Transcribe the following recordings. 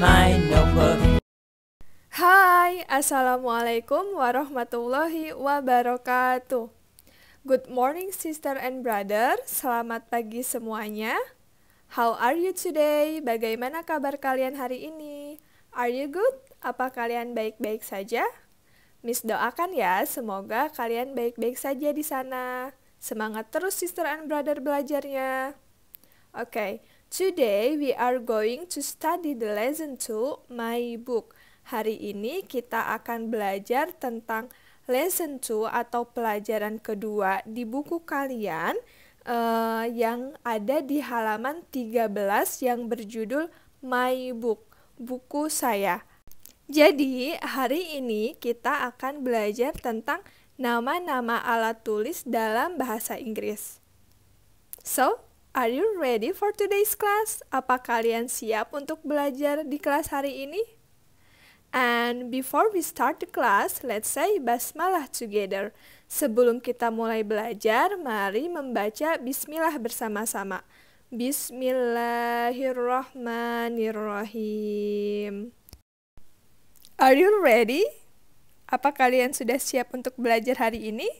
my notebook. Hai, Assalamualaikum warahmatullahi wabarakatuh. Good morning sister and brother, selamat pagi semuanya. How are you today? Bagaimana kabar kalian hari ini? Are you good? Apa kalian baik-baik saja? Miss doakan ya, semoga kalian baik-baik saja di sana. Semangat terus sister and brother belajarnya. Oke, okay, Today we are going to study the lesson 2 my book. Hari ini kita akan belajar tentang lesson 2 atau pelajaran kedua di buku kalian uh, yang ada di halaman 13 yang berjudul my book, buku saya. Jadi, hari ini kita akan belajar tentang nama-nama alat tulis dalam bahasa Inggris. So, Are you ready for today's class? Apa kalian siap untuk belajar di kelas hari ini? And before we start the class, let's say basmalah together. Sebelum kita mulai belajar, mari membaca bismillah bersama-sama. Bismillahirrahmanirrahim. Are you ready? Apa kalian sudah siap untuk belajar hari ini?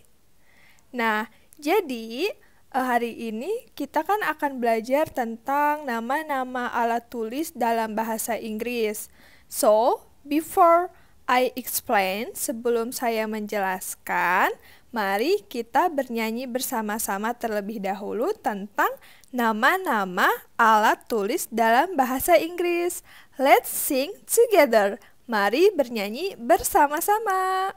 Nah, jadi Eh, hari ini kita kan akan belajar tentang nama-nama alat tulis dalam bahasa Inggris. So, before I explain, sebelum saya menjelaskan, mari kita bernyanyi bersama-sama terlebih dahulu tentang nama-nama alat tulis dalam bahasa Inggris. Let's sing together. Mari bernyanyi bersama-sama.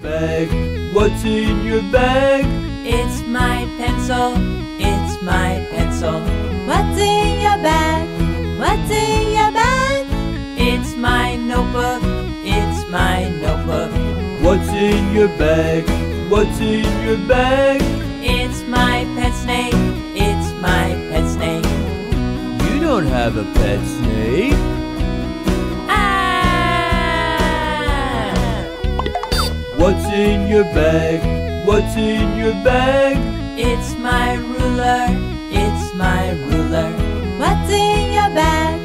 Bag, what's in your bag? It's my pencil, it's my pencil. What's in your bag? What's in your bag? It's my notebook, it's my notebook. What's in your bag? What's in your bag? It's my pet snake, it's my pet snake. You don't have a pet snake. Ah! What's in your bag? What's in your bag? It's my ruler, it's my ruler. What's in your bag?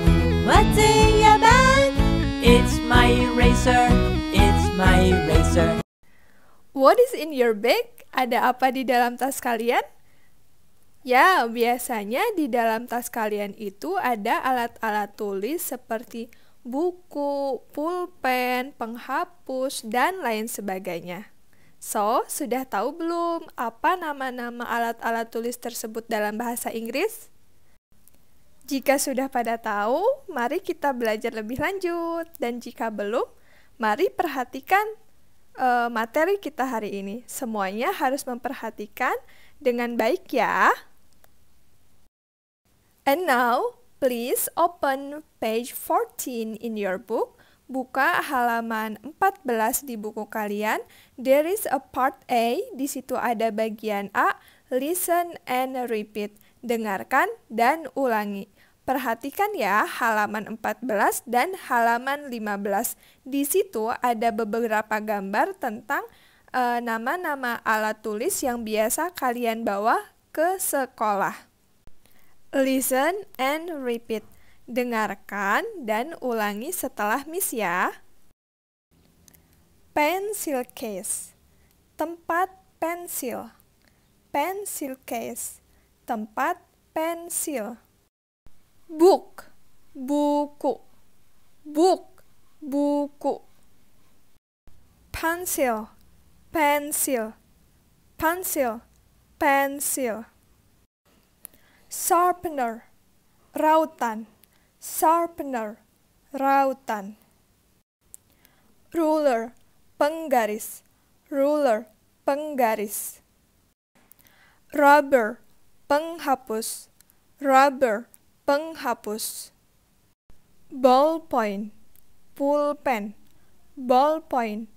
What's in your bag? It's my eraser, it's my eraser. What is in your bag? Ada apa di dalam tas kalian? Ya, biasanya di dalam tas kalian itu ada alat-alat tulis seperti buku, pulpen, penghapus, dan lain sebagainya. So, sudah tahu belum apa nama-nama alat-alat tulis tersebut dalam bahasa Inggris? Jika sudah pada tahu, mari kita belajar lebih lanjut. Dan jika belum, mari perhatikan uh, materi kita hari ini. Semuanya harus memperhatikan dengan baik ya. And now, please open page 14 in your book Buka halaman 14 di buku kalian. There is a part A, di situ ada bagian A, listen and repeat. Dengarkan dan ulangi. Perhatikan ya halaman 14 dan halaman 15. Di situ ada beberapa gambar tentang eh, nama-nama e, alat tulis yang biasa kalian bawa ke sekolah. Listen and repeat. Dengarkan dan ulangi setelah Miss ya. Pencil case. Tempat pensil. Pencil case. Tempat pensil. Book. Buku. Book. Buku. Pencil. Pensil. pencil, Pensil. Sharpener. Rautan sharpener, rautan. Ruler, penggaris, ruler, penggaris. Rubber, penghapus, rubber, penghapus. Ballpoint, pulpen, ballpoint,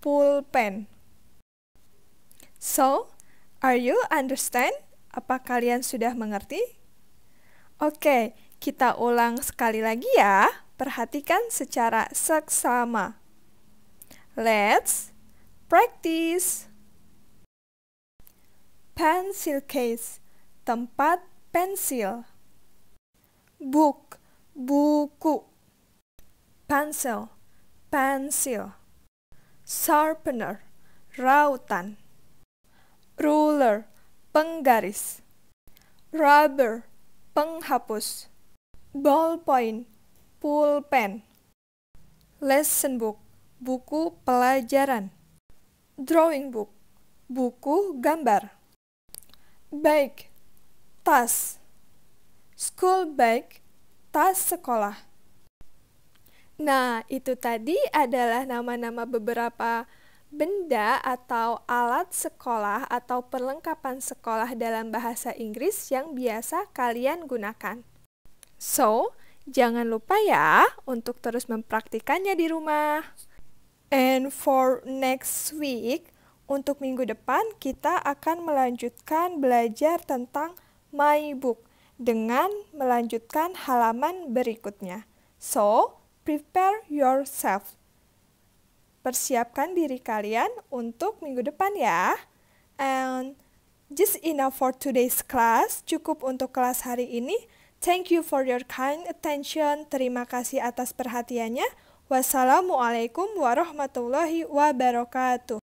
pulpen. So, are you understand? Apa kalian sudah mengerti? Oke, okay, kita ulang sekali lagi ya. Perhatikan secara seksama. Let's practice. Pencil case, tempat pensil. Book, buku. Pencil, pensil. Sharpener, rautan. Ruler, penggaris. Rubber, penghapus ballpoint, pulpen, lesson book, buku pelajaran, drawing book, buku gambar, bag, tas, school bag, tas sekolah. Nah, itu tadi adalah nama-nama beberapa benda atau alat sekolah atau perlengkapan sekolah dalam bahasa Inggris yang biasa kalian gunakan. So, jangan lupa ya untuk terus mempraktikannya di rumah. And for next week, untuk minggu depan kita akan melanjutkan belajar tentang my book dengan melanjutkan halaman berikutnya. So, prepare yourself. Persiapkan diri kalian untuk minggu depan ya. And just enough for today's class, cukup untuk kelas hari ini. Thank you for your kind attention. Terima kasih atas perhatiannya. Wassalamualaikum warahmatullahi wabarakatuh.